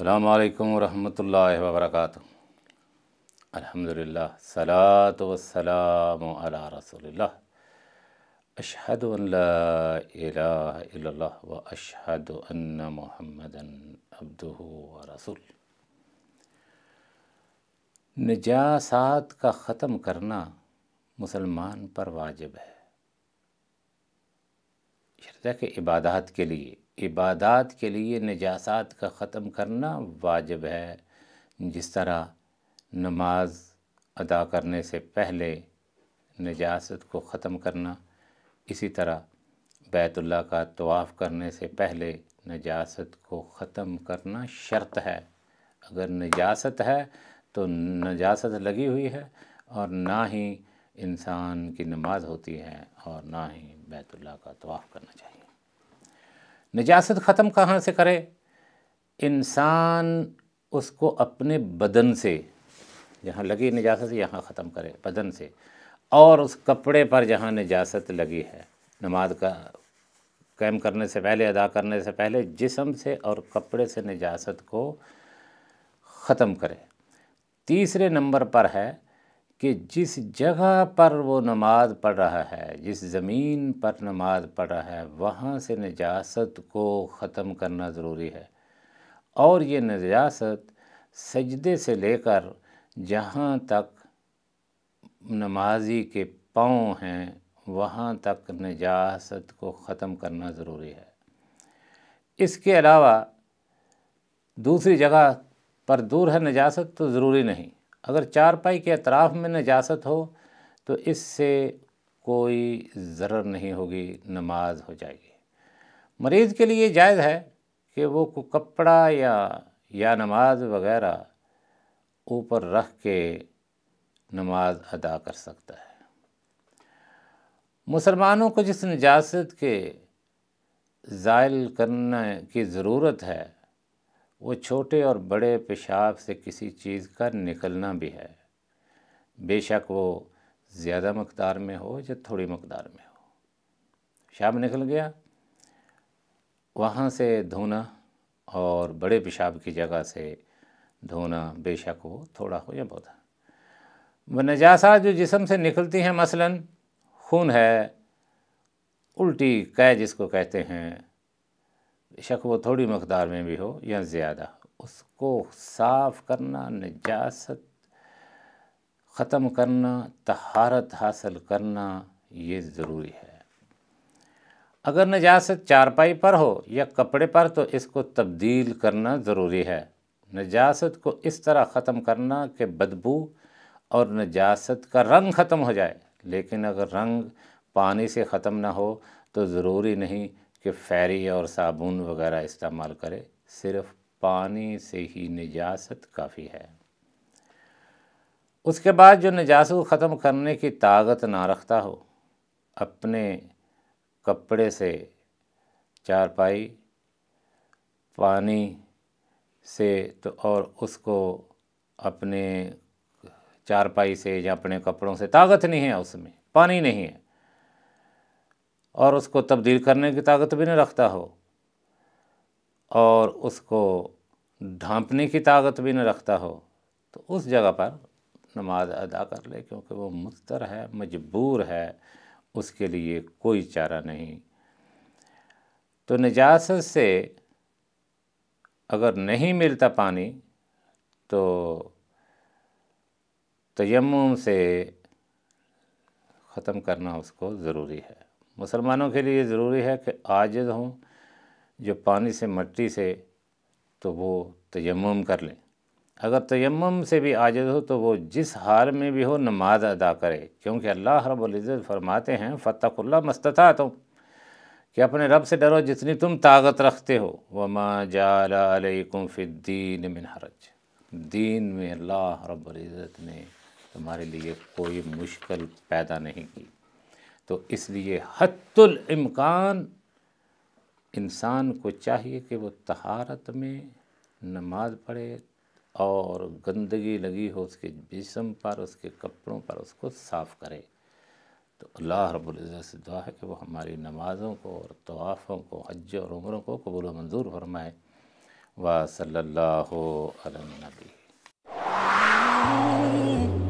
السلام علیکم ورحمت اللہ وبرکاتہ الحمد للہ اشہد ان لا الہ الا اللہ و اشہد ان محمد رسول نجاسات کا ختم کرنا مسلمان پر واجب ہے شرطہ کے عبادات کے لیے عبادات کے لیے نجاسات کا ختم کرنا واجب ہے جس طرح نماز ادا کرنے سے پہلے نجاست کو ختم کرنا اسی طرح بیت اللہ کا طواف کرنے سے پہلے نجاست کو ختم کرنا شرط ہے اگر نجاست ہے تو نجاست لگی ہوئی ہے اور نہ ہی انسان کی نماز ہوتی ہے اور نہ ہی بیت اللہ کا طواف کرنا چاہیے نجاست ختم کہاں سے کرے انسان اس کو اپنے بدن سے جہاں لگی نجاست یہاں ختم کرے بدن سے اور اس کپڑے پر جہاں نجاست لگی ہے نماز کا قیم کرنے سے پہلے ادا کرنے سے پہلے جسم سے اور کپڑے سے نجاست کو ختم کرے تیسرے نمبر پر ہے کہ جس جگہ پر وہ نماز پڑھ رہا ہے جس زمین پر نماز پڑھ رہا ہے وہاں سے نجاست کو ختم کرنا ضروری ہے اور یہ نجاست سجدے سے لے کر جہاں تک نمازی کے پاؤں ہیں وہاں تک نجاست کو ختم کرنا ضروری ہے اس کے علاوہ دوسری جگہ پر دور ہے نجاست تو ضروری نہیں اگر چارپائی کے اطراف میں نجاست ہو تو اس سے کوئی ضرر نہیں ہوگی نماز ہو جائے گی مریض کے لیے جائز ہے کہ وہ کپڑا یا یا نماز وغیرہ اوپر رکھ کے نماز ادا کر سکتا ہے مسلمانوں کو جس نجاست کے زائل کرنے کی ضرورت ہے وہ چھوٹے اور بڑے پیشاب سے کسی چیز کا نکلنا بھی ہے بے شک وہ زیادہ مقدار میں ہو یا تھوڑی مقدار میں ہو پیشاب نکل گیا وہاں سے دھونا اور بڑے پیشاب کی جگہ سے دھونا بے شک وہ تھوڑا ہو یا بہت نجاسات جو جسم سے نکلتی ہیں مثلا خون ہے الٹی قے جس کو کہتے ہیں شک وہ تھوڑی مقدار میں بھی ہو یا زیادہ اس کو صاف کرنا نجاست ختم کرنا تہارت حاصل کرنا یہ ضروری ہے اگر نجاست چارپائی پر ہو یا کپڑے پر تو اس کو تبدیل کرنا ضروری ہے نجاست کو اس طرح ختم کرنا کہ بدبو اور نجاست کا رنگ ختم ہو جائے لیکن اگر رنگ پانی سے ختم نہ ہو تو ضروری نہیں کہ فیری اور صابن وغیرہ استعمال کرے صرف پانی سے ہی نجاست کافی ہے اس کے بعد جو نجاست کو ختم کرنے کی طاقت نہ رکھتا ہو اپنے کپڑے سے چارپائی پانی سے تو اور اس کو اپنے چارپائی سے یا اپنے کپڑوں سے طاقت نہیں ہے اس میں پانی نہیں ہے اور اس کو تبدیل کرنے کی طاقت بھی نہ رکھتا ہو اور اس کو ڈھانپنے کی طاقت بھی نہ رکھتا ہو تو اس جگہ پر نماز ادا کر لے کیونکہ وہ مستر ہے مجبور ہے اس کے لیے کوئی چارہ نہیں تو نجاست سے اگر نہیں ملتا پانی تو تیمم سے ختم کرنا اس کو ضروری ہے مسلمانوں کے لیے یہ ضروری ہے کہ عاجد ہوں جو پانی سے مٹی سے تو وہ تیمم کر لیں اگر تیمم سے بھی عاجد ہو تو وہ جس حال میں بھی ہو نماز ادا کرے کیونکہ اللہ رب العزت فرماتے ہیں فتح اللہ مستطا کہ اپنے رب سے ڈرو جتنی تم طاقت رکھتے ہو وما جال علیکم فی الدین من حرج دین میں اللہ رب العزت نے تمہارے لیے کوئی مشکل پیدا نہیں کی تو اس لیے حت الامکان انسان کو چاہیے کہ وہ تہارت میں نماز پڑھے اور گندگی لگی ہو اس کے جسم پر اس کے کپڑوں پر اس کو صاف کرے تو اللہ رب العزت سے دعا ہے کہ وہ ہماری نمازوں کو اور طوافوں کو حج اور عمروں کو قبول و منظور فرمائے وا صلی اللہ علمی